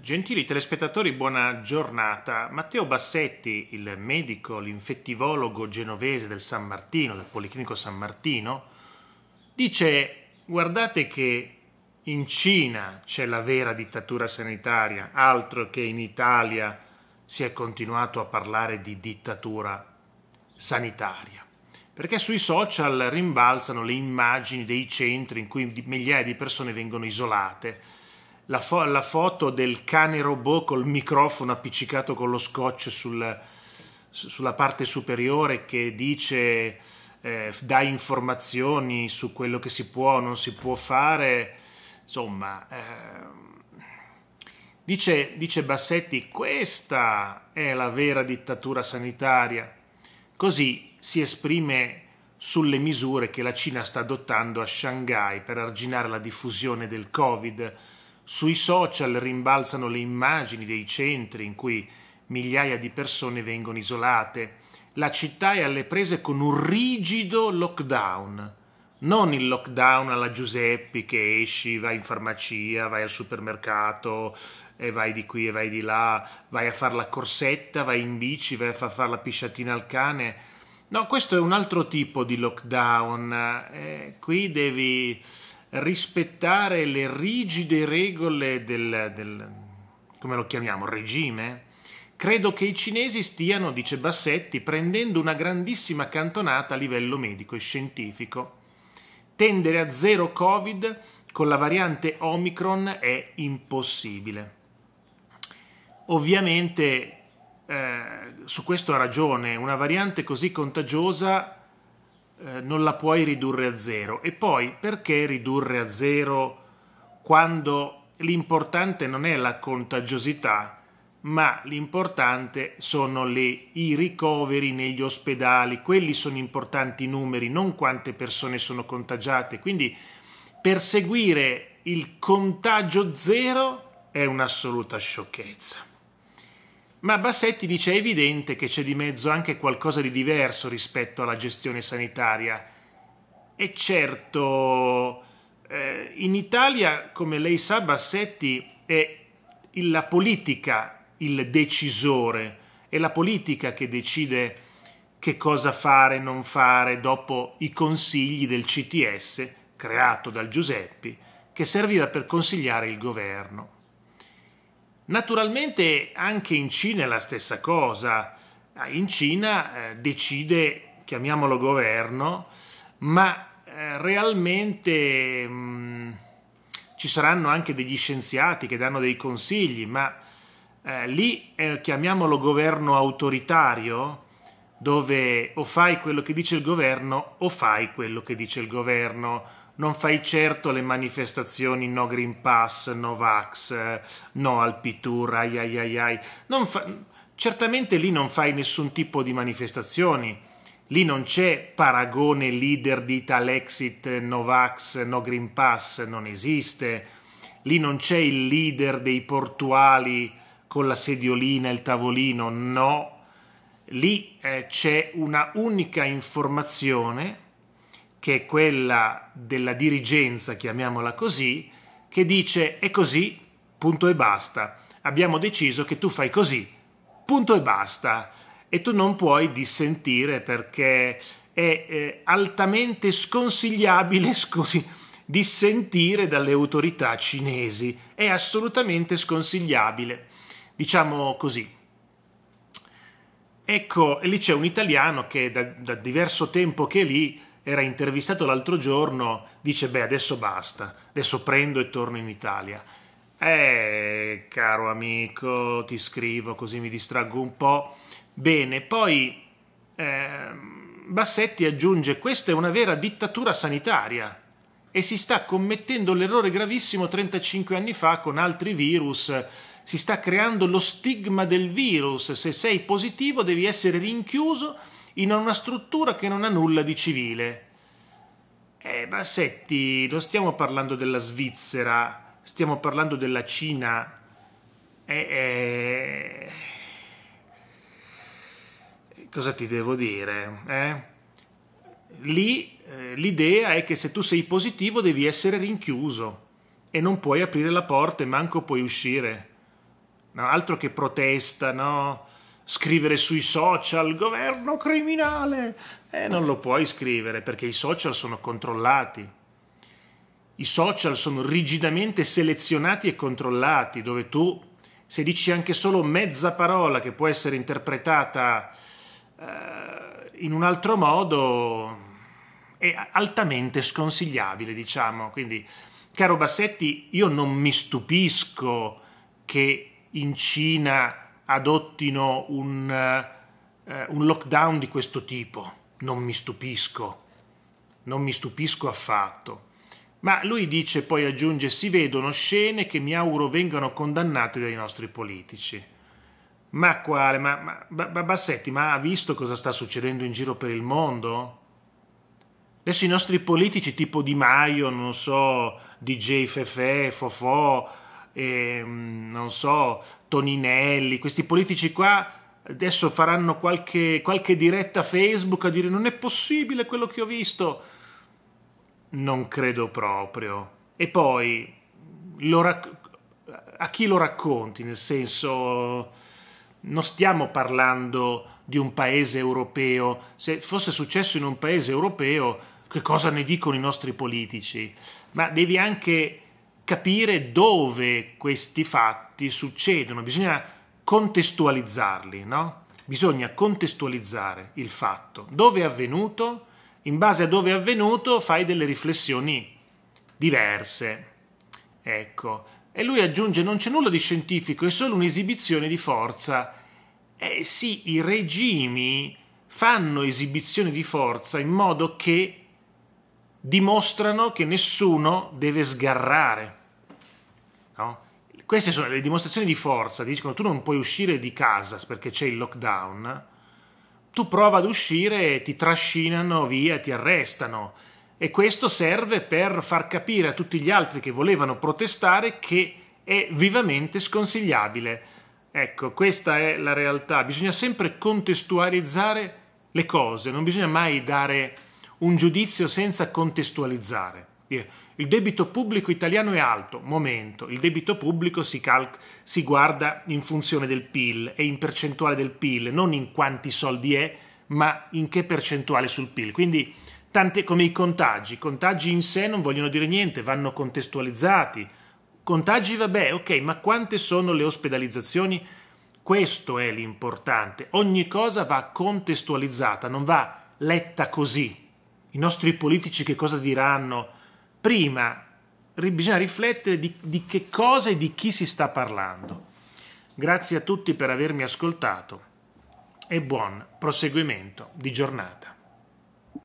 Gentili telespettatori, buona giornata. Matteo Bassetti, il medico, l'infettivologo genovese del San Martino, del Policlinico San Martino, dice guardate che in Cina c'è la vera dittatura sanitaria, altro che in Italia si è continuato a parlare di dittatura sanitaria. Perché sui social rimbalzano le immagini dei centri in cui migliaia di persone vengono isolate la, fo- la, foto del cane robot col microfono appiccicato con lo scotch sul, sulla parte superiore che dice eh, dà informazioni su quello che si può o non si può fare. Insomma, eh, dice, dice Bassetti, questa è la vera dittatura sanitaria. Così si esprime sulle misure che la Cina sta adottando a Shanghai per arginare la diffusione del Covid sui social rimbalzano le immagini dei centri in cui migliaia di persone vengono isolate. La città è alle prese con un rigido lockdown. Non il lockdown alla Giuseppi che esci, vai in farmacia, vai al supermercato e vai di qui e vai di là, vai a fare la corsetta, vai in bici, vai a far fare la pisciatina al cane. No, questo è un altro tipo di lockdown. Eh, qui devi rispettare le rigide regole del, del come lo chiamiamo, regime? Credo che i cinesi stiano, dice Bassetti, prendendo una grandissima cantonata a livello medico e scientifico. Tendere a zero Covid con la variante Omicron è impossibile. Ovviamente eh, su questo ha ragione, una variante così contagiosa eh, non la puoi ridurre a zero. E poi perché ridurre a zero quando l'importante non è la contagiosità, ma l'importante sono le, i ricoveri negli ospedali, quelli sono importanti i numeri, non quante persone sono contagiate. Quindi perseguire il contagio zero è un'assoluta sciocchezza ma Bassetti dice è evidente che c'è di mezzo anche qualcosa di diverso rispetto alla gestione sanitaria. E certo, eh, in Italia, come lei sa, Bassetti è la politica il decisore, è la politica che decide che cosa fare e non fare dopo i consigli del CTS creato dal Giuseppi, che serviva per consigliare il governo. Naturalmente anche in Cina è la stessa cosa. In Cina eh, decide, chiamiamolo governo, ma eh, realmente mh, mm, ci saranno anche degli scienziati che danno dei consigli, ma eh, lì eh, chiamiamolo governo autoritario, dove o fai quello che dice il governo o fai quello che dice il governo, non fai certo le manifestazioni no Green Pass, no Vax, eh, no Alpitur, ai ai ai ai. Fa... Certamente lì non fai nessun tipo di manifestazioni. Lì non c'è paragone leader di Talexit, no Vax, no Green Pass, non esiste. Lì non c'è il leader dei portuali con la sediolina e il tavolino, no. Lì eh, c'è una unica informazione che è quella della dirigenza, chiamiamola così, che dice è così, punto e basta. Abbiamo deciso che tu fai così, punto e basta. E tu non puoi dissentire perché è eh, altamente sconsigliabile scusi, dissentire dalle autorità cinesi. È assolutamente sconsigliabile. Diciamo così. Ecco, lì c'è un italiano che da, da diverso tempo che è lì era intervistato l'altro giorno, dice beh adesso basta, adesso prendo e torno in Italia. Eh, caro amico, ti scrivo così mi distraggo un po'. Bene, poi eh, Bassetti aggiunge questa è una vera dittatura sanitaria e si sta commettendo l'errore gravissimo 35 anni fa con altri virus si sta creando lo stigma del virus. Se sei positivo devi essere rinchiuso in una struttura che non ha nulla di civile. Eh, senti, non stiamo parlando della Svizzera, stiamo parlando della Cina. Eh, eh, cosa ti devo dire? Eh? Lì eh, l'idea è che se tu sei positivo devi essere rinchiuso e non puoi aprire la porta e manco puoi uscire. No, altro che protesta, no? scrivere sui social governo criminale. Eh, non lo puoi scrivere perché i social sono controllati. I social sono rigidamente selezionati e controllati, dove tu, se dici anche solo mezza parola che può essere interpretata eh, in un altro modo, è altamente sconsigliabile, diciamo. Quindi, caro Bassetti, io non mi stupisco che in Cina adottino un, eh, eh, un lockdown di questo tipo, non mi stupisco, non mi stupisco affatto. Ma lui dice poi aggiunge si vedono scene che mi auguro vengano condannate dai nostri politici. Ma quale? Ma, ma, ma, Bassetti, ma ha visto cosa sta succedendo in giro per il mondo? Adesso i nostri politici tipo Di Maio, non so, DJ Fefe, Fofò, e, ehm, non so, Toninelli, questi politici qua adesso faranno qualche, qualche diretta Facebook a dire non è possibile quello che ho visto. Non credo proprio. E poi a chi lo racconti? Nel senso, non stiamo parlando di un paese europeo. Se fosse successo in un paese europeo, che cosa ne dicono i nostri politici? Ma devi anche capire dove questi fatti succedono, bisogna contestualizzarli, no? Bisogna contestualizzare il fatto, dove è avvenuto, in base a dove è avvenuto fai delle riflessioni diverse. Ecco, e lui aggiunge non c'è nulla di scientifico, è solo un'esibizione di forza. Eh sì, i regimi fanno esibizione di forza in modo che dimostrano che nessuno deve sgarrare. No? Queste sono le dimostrazioni di forza, ti dicono tu non puoi uscire di casa perché c'è il lockdown, tu prova ad uscire e ti trascinano via, ti arrestano. E questo serve per far capire a tutti gli altri che volevano protestare che è vivamente sconsigliabile. Ecco, questa è la realtà. Bisogna sempre contestualizzare le cose, non bisogna mai dare un giudizio senza contestualizzare il debito pubblico italiano è alto, momento, il debito pubblico si, calc- si guarda in funzione del PIL e in percentuale del PIL, non in quanti soldi è, ma in che percentuale sul PIL. Quindi tante come i contagi, i contagi in sé non vogliono dire niente, vanno contestualizzati. Contagi vabbè, ok, ma quante sono le ospedalizzazioni? Questo è l'importante. Ogni cosa va contestualizzata, non va letta così. I nostri politici che cosa diranno? prima bisogna riflettere di, di che cosa e di chi si sta parlando. Grazie a tutti per avermi ascoltato e buon proseguimento di giornata.